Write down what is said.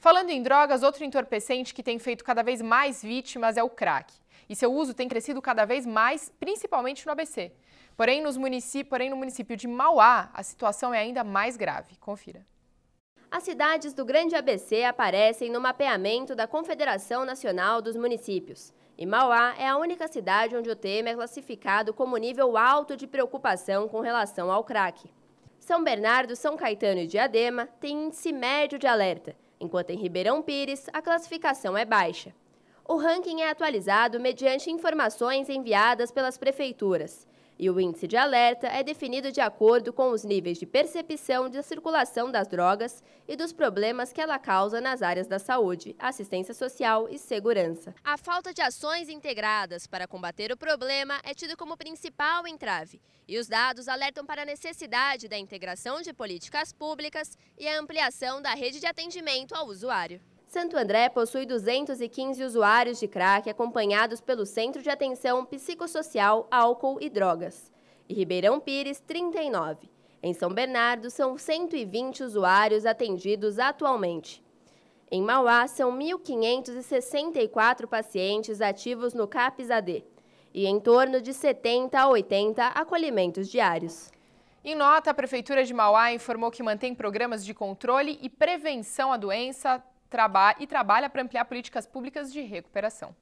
Falando em drogas, outro entorpecente que tem feito cada vez mais vítimas é o crack. E seu uso tem crescido cada vez mais, principalmente no ABC. Porém, nos porém no município de Mauá, a situação é ainda mais grave. Confira. As cidades do Grande ABC aparecem no mapeamento da Confederação Nacional dos Municípios. E Mauá é a única cidade onde o tema é classificado como nível alto de preocupação com relação ao crack. São Bernardo, São Caetano e Diadema têm índice médio de alerta, enquanto em Ribeirão Pires a classificação é baixa. O ranking é atualizado mediante informações enviadas pelas prefeituras e o índice de alerta é definido de acordo com os níveis de percepção da circulação das drogas e dos problemas que ela causa nas áreas da saúde, assistência social e segurança. A falta de ações integradas para combater o problema é tido como principal entrave e os dados alertam para a necessidade da integração de políticas públicas e a ampliação da rede de atendimento ao usuário. Santo André possui 215 usuários de crack acompanhados pelo Centro de Atenção Psicossocial, Álcool e Drogas. E Ribeirão Pires, 39. Em São Bernardo, são 120 usuários atendidos atualmente. Em Mauá, são 1.564 pacientes ativos no CAPS-AD e em torno de 70 a 80 acolhimentos diários. Em nota, a Prefeitura de Mauá informou que mantém programas de controle e prevenção à doença traba e trabalha para ampliar políticas públicas de recuperação.